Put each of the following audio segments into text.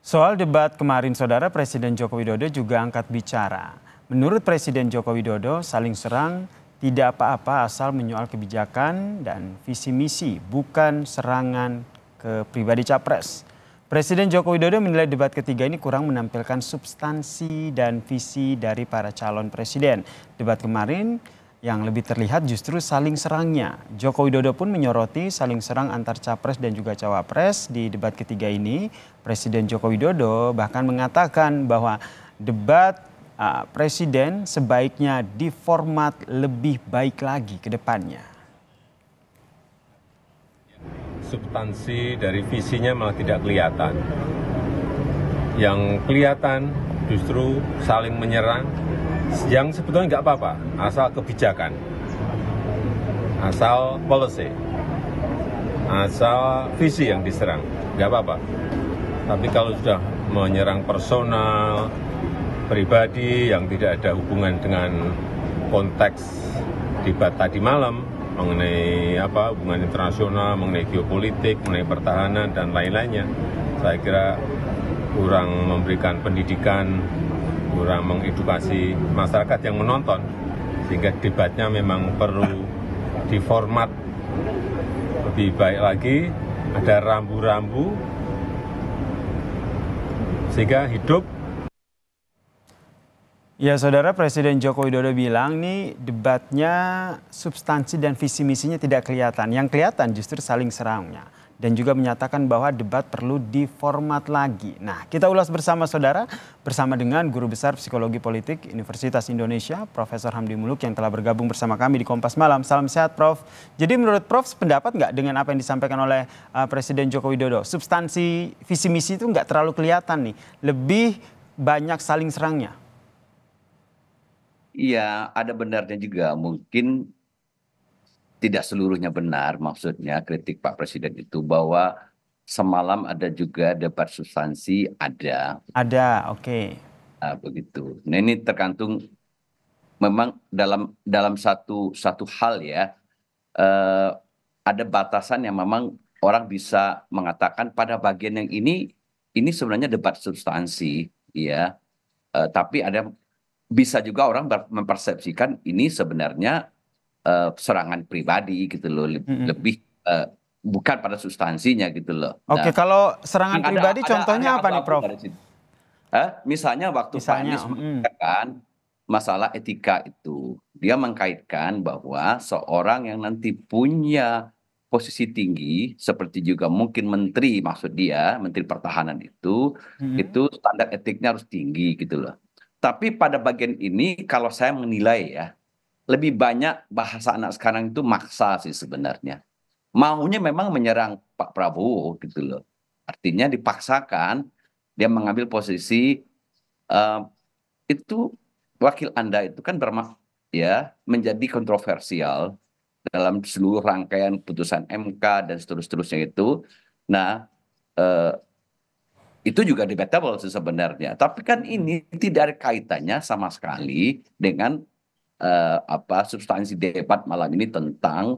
Soal debat kemarin, Saudara Presiden Joko Widodo juga angkat bicara. Menurut Presiden Joko Widodo, saling serang tidak apa-apa asal menyoal kebijakan dan visi misi, bukan serangan ke pribadi capres. Presiden Joko Widodo menilai debat ketiga ini kurang menampilkan substansi dan visi dari para calon presiden. Debat kemarin yang lebih terlihat justru saling serangnya. Joko Widodo pun menyoroti saling serang antar capres dan juga cawapres di debat ketiga ini. Presiden Joko Widodo bahkan mengatakan bahwa debat uh, presiden sebaiknya di format lebih baik lagi ke depannya. Substansi dari visinya malah tidak kelihatan. Yang kelihatan justru saling menyerang, yang sebetulnya nggak apa-apa asal kebijakan asal policy asal visi yang diserang nggak apa-apa tapi kalau sudah menyerang personal pribadi yang tidak ada hubungan dengan konteks debat tadi malam mengenai apa hubungan internasional, mengenai geopolitik, mengenai pertahanan dan lain-lainnya. Saya kira kurang memberikan pendidikan kurang mengedukasi masyarakat yang menonton sehingga debatnya memang perlu diformat lebih baik lagi ada rambu-rambu sehingga hidup Ya, Saudara Presiden Joko Widodo bilang nih debatnya substansi dan visi misinya tidak kelihatan. Yang kelihatan justru saling serangnya dan juga menyatakan bahwa debat perlu diformat lagi. Nah, kita ulas bersama saudara bersama dengan guru besar psikologi politik Universitas Indonesia, Profesor Hamdi Muluk yang telah bergabung bersama kami di Kompas Malam. Salam sehat, Prof. Jadi menurut Prof, pendapat nggak dengan apa yang disampaikan oleh uh, Presiden Joko Widodo? Substansi visi misi itu nggak terlalu kelihatan nih, lebih banyak saling serangnya. Iya, ada benarnya juga. Mungkin tidak seluruhnya benar maksudnya kritik Pak Presiden itu bahwa semalam ada juga debat substansi ada. Ada, oke. Okay. Nah, begitu. Nah ini tergantung memang dalam dalam satu satu hal ya uh, ada batasan yang memang orang bisa mengatakan pada bagian yang ini ini sebenarnya debat substansi ya uh, tapi ada bisa juga orang mempersepsikan ini sebenarnya Eh, serangan pribadi gitu loh hmm. lebih uh, bukan pada substansinya gitu loh. Oke, okay, nah, kalau serangan pribadi ada, contohnya ada, ada apa nih Prof? Eh, misalnya waktu misalnya, Pak Anies mm. mengatakan masalah etika itu, dia mengkaitkan bahwa seorang yang nanti punya posisi tinggi seperti juga mungkin menteri maksud dia, menteri pertahanan itu mm. itu standar etiknya harus tinggi gitu loh. Tapi pada bagian ini kalau saya menilai ya, lebih banyak bahasa anak sekarang itu maksa sih sebenarnya. Maunya memang menyerang Pak Prabowo gitu loh. Artinya dipaksakan dia mengambil posisi uh, itu wakil Anda itu kan bermak ya menjadi kontroversial dalam seluruh rangkaian putusan MK dan seterusnya itu. Nah, eh, itu juga debatable sebenarnya. Tapi kan ini tidak ada kaitannya sama sekali dengan Eh, apa substansi debat malam ini tentang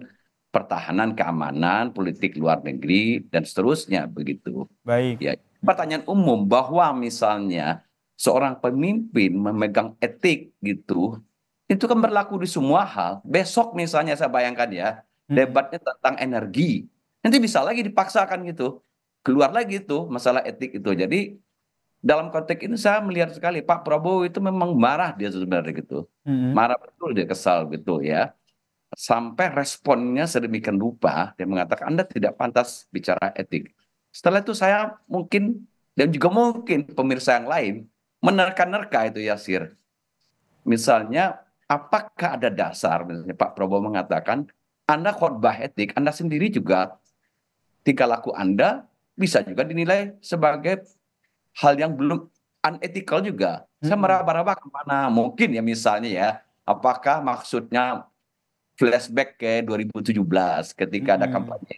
pertahanan, keamanan, politik luar negeri dan seterusnya begitu. Baik. Ya, pertanyaan umum bahwa misalnya seorang pemimpin memegang etik gitu, itu kan berlaku di semua hal. Besok misalnya saya bayangkan ya, hmm. debatnya tentang energi. Nanti bisa lagi dipaksakan gitu. Keluar lagi itu masalah etik itu. Jadi dalam konteks ini saya melihat sekali Pak Prabowo itu memang marah dia sebenarnya gitu. Hmm. Marah betul dia kesal gitu ya. Sampai responnya sedemikian rupa dia mengatakan Anda tidak pantas bicara etik. Setelah itu saya mungkin dan juga mungkin pemirsa yang lain menerka-nerka itu Yasir. Misalnya apakah ada dasar misalnya Pak Prabowo mengatakan Anda khotbah etik, Anda sendiri juga tingkah laku Anda bisa juga dinilai sebagai hal yang belum unethical juga. Hmm. Saya meraba-raba kemana mungkin ya misalnya ya, apakah maksudnya flashback ke 2017 ketika hmm. ada kampanye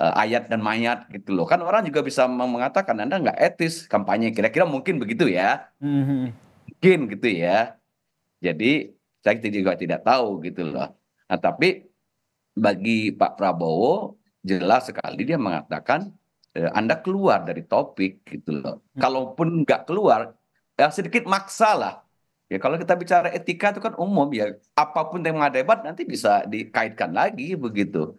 uh, ayat dan mayat gitu loh. Kan orang juga bisa mengatakan Anda nggak etis kampanye. Kira-kira mungkin begitu ya. Hmm. Mungkin gitu ya. Jadi saya juga tidak tahu gitu loh. Nah, tapi bagi Pak Prabowo jelas sekali dia mengatakan Eh, anda keluar dari topik gitu loh. Hmm. Kalaupun nggak keluar, ya sedikit maksa lah. Ya kalau kita bicara etika itu kan umum ya. Apapun tema debat nanti bisa dikaitkan lagi begitu.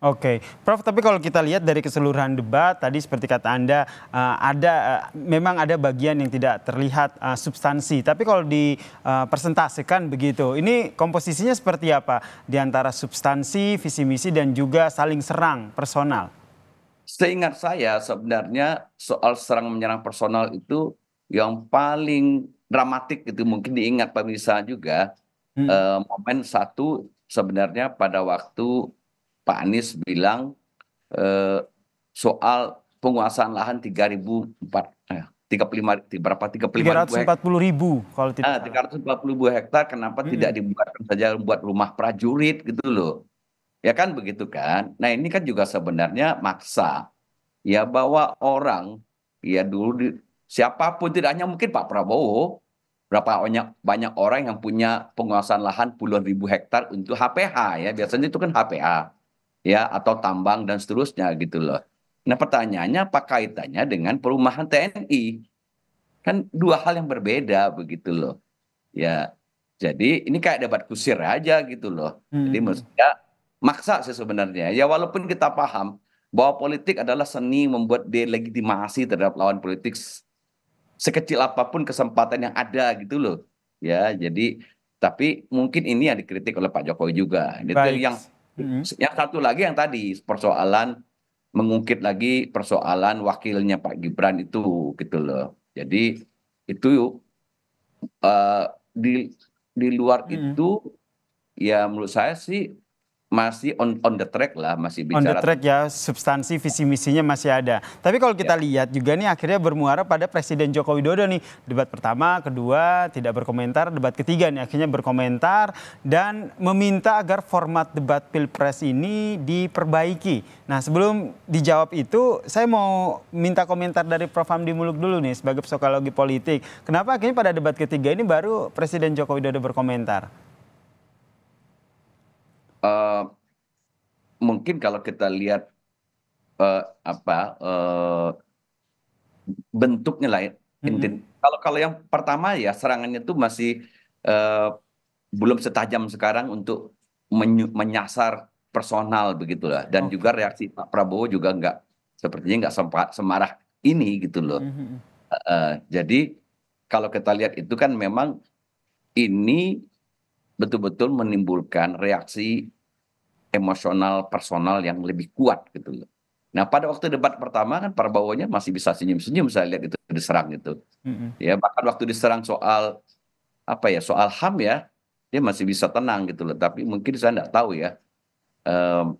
Oke, okay. Prof. Tapi kalau kita lihat dari keseluruhan debat tadi seperti kata anda eh, ada eh, memang ada bagian yang tidak terlihat substansi. Tapi kalau dipresentasikan begitu, ini komposisinya seperti apa di antara substansi, visi misi dan juga saling serang personal? seingat saya sebenarnya soal serang menyerang personal itu yang paling dramatik itu mungkin diingat pemirsa juga hmm. eh, momen satu sebenarnya pada waktu Pak Anies bilang eh, soal penguasaan lahan 3.004 eh, 35 berapa 35 340 ribu, ribu kalau tidak ah, 340 ribu hektar kenapa hmm. tidak dibuatkan saja buat rumah prajurit gitu loh Ya kan begitu kan? Nah ini kan juga sebenarnya maksa ya bahwa orang ya dulu di, siapapun tidak hanya mungkin Pak Prabowo berapa banyak banyak orang yang punya penguasaan lahan puluhan ribu hektar untuk HPH ya biasanya itu kan HPA ya atau tambang dan seterusnya gitu loh. Nah pertanyaannya apa kaitannya dengan perumahan TNI? Kan dua hal yang berbeda begitu loh. Ya jadi ini kayak debat kusir aja gitu loh. Hmm. Jadi maksudnya maksa sih sebenarnya. Ya walaupun kita paham bahwa politik adalah seni membuat delegitimasi terhadap lawan politik sekecil apapun kesempatan yang ada gitu loh. Ya, jadi tapi mungkin ini yang dikritik oleh Pak Jokowi juga. Itu Yang hmm. yang satu lagi yang tadi persoalan mengungkit lagi persoalan wakilnya Pak Gibran itu gitu loh. Jadi itu uh, di di luar hmm. itu ya menurut saya sih masih on on the track lah masih bicara on the track ya substansi visi misinya masih ada tapi kalau kita ya. lihat juga nih akhirnya bermuara pada Presiden Joko Widodo nih debat pertama kedua tidak berkomentar debat ketiga nih akhirnya berkomentar dan meminta agar format debat pilpres ini diperbaiki nah sebelum dijawab itu saya mau minta komentar dari Prof Hamdi Muluk dulu nih sebagai psikologi politik kenapa akhirnya pada debat ketiga ini baru Presiden Joko Widodo berkomentar Eh, mungkin kalau kita lihat eh, eh, bentuknya lah ya, kalau kalau yang pertama ya serangannya itu masih belum setajam sekarang untuk menyasar personal begitulah dan okay. juga reaksi Pak Prabowo juga nggak sepertinya nggak sempat semarah ini gitu loh. Mm -hmm. uh, jadi kalau kita lihat itu kan memang ini betul-betul menimbulkan reaksi emosional personal yang lebih kuat gitu loh. Nah pada waktu debat pertama kan Prabowo-nya masih bisa senyum-senyum saya lihat itu diserang gitu. Mm-hmm. Ya bahkan waktu diserang soal apa ya soal ham ya dia masih bisa tenang gitu loh. Tapi mungkin saya nggak tahu ya um,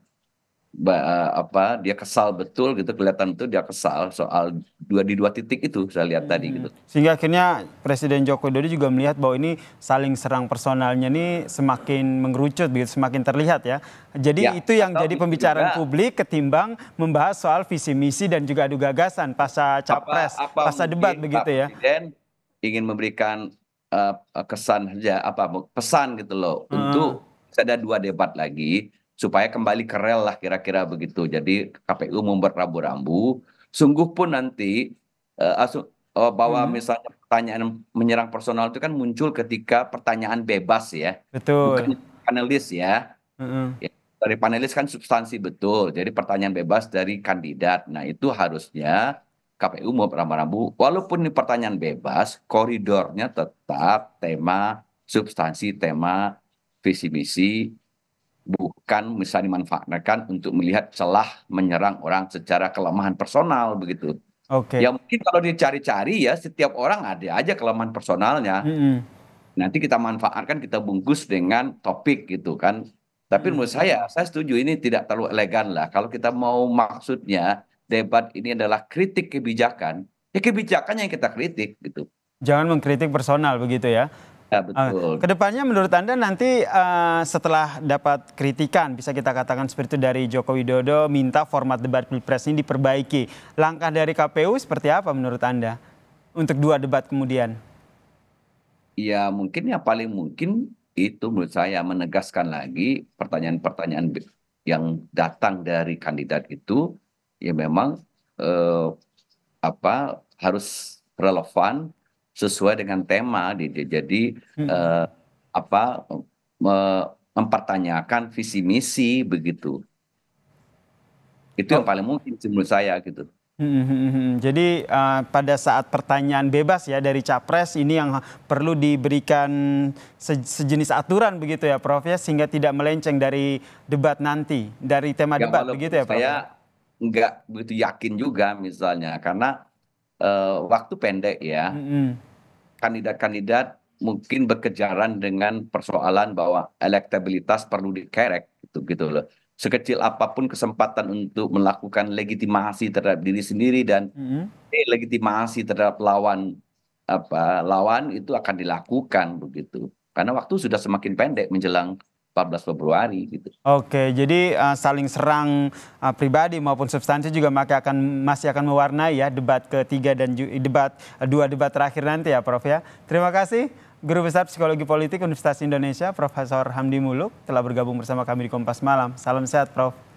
Eh, apa dia kesal betul gitu kelihatan itu dia kesal soal dua di dua titik itu saya lihat hmm. tadi gitu. Hmm. Sehingga akhirnya Presiden Joko Widodo juga melihat bahwa ini saling serang personalnya ini semakin mengerucut begitu semakin terlihat ya. Jadi ya, itu yang jadi pembicaraan juga, publik ketimbang membahas soal visi misi dan juga adu gagasan pasca capres, apa, apa pasca debat begitu ya. Presiden ingin memberikan uh, kesan saja apa pesan gitu loh hmm. untuk ada dua debat lagi supaya kembali ke rel lah kira-kira begitu. Jadi KPU membuat rambu-rambu. Sungguh pun nanti uh, asu, uh, bahwa hmm. misalnya pertanyaan menyerang personal itu kan muncul ketika pertanyaan bebas ya. Betul. Bukan panelis ya. Hmm. ya. Dari panelis kan substansi betul. Jadi pertanyaan bebas dari kandidat. Nah itu harusnya KPU mau rambu-rambu. Walaupun ini pertanyaan bebas, koridornya tetap tema substansi, tema visi misi bukan misalnya dimanfaatkan untuk melihat celah menyerang orang secara kelemahan personal begitu. Oke. Okay. Ya mungkin kalau dicari-cari ya setiap orang ada aja kelemahan personalnya. Mm -hmm. Nanti kita manfaatkan kita bungkus dengan topik gitu kan. Tapi mm -hmm. menurut saya saya setuju ini tidak terlalu elegan lah. Kalau kita mau maksudnya debat ini adalah kritik kebijakan, ya kebijakannya yang kita kritik gitu. Jangan mengkritik personal begitu ya. Ya, betul. Kedepannya menurut Anda nanti uh, setelah dapat kritikan, bisa kita katakan seperti itu dari Joko Widodo, minta format debat Pilpres ini diperbaiki. Langkah dari KPU seperti apa menurut Anda untuk dua debat kemudian? Ya mungkin ya paling mungkin itu menurut saya menegaskan lagi pertanyaan-pertanyaan yang datang dari kandidat itu ya memang eh, apa harus relevan sesuai dengan tema jadi hmm. eh, apa mempertanyakan visi misi begitu itu yang oh. paling mungkin menurut saya gitu hmm, hmm, jadi uh, pada saat pertanyaan bebas ya dari capres ini yang perlu diberikan se sejenis aturan begitu ya Prof ya sehingga tidak melenceng dari debat nanti dari tema ya, debat begitu ya Prof. Saya ya? nggak begitu yakin juga misalnya karena uh, waktu pendek ya. Mm -hmm kandidat-kandidat mungkin berkejaran dengan persoalan bahwa elektabilitas perlu dikerek gitu gitu loh. Sekecil apapun kesempatan untuk melakukan legitimasi terhadap diri sendiri dan mm-hmm. Eh, legitimasi terhadap lawan apa lawan itu akan dilakukan begitu. Karena waktu sudah semakin pendek menjelang 14 Februari gitu. Oke, jadi uh, saling serang uh, pribadi maupun substansi juga masih akan masih akan mewarnai ya debat ketiga dan debat eh, dua debat terakhir nanti ya Prof ya. Terima kasih Guru Besar Psikologi Politik Universitas Indonesia Profesor Hamdi Muluk telah bergabung bersama kami di Kompas Malam. Salam sehat Prof.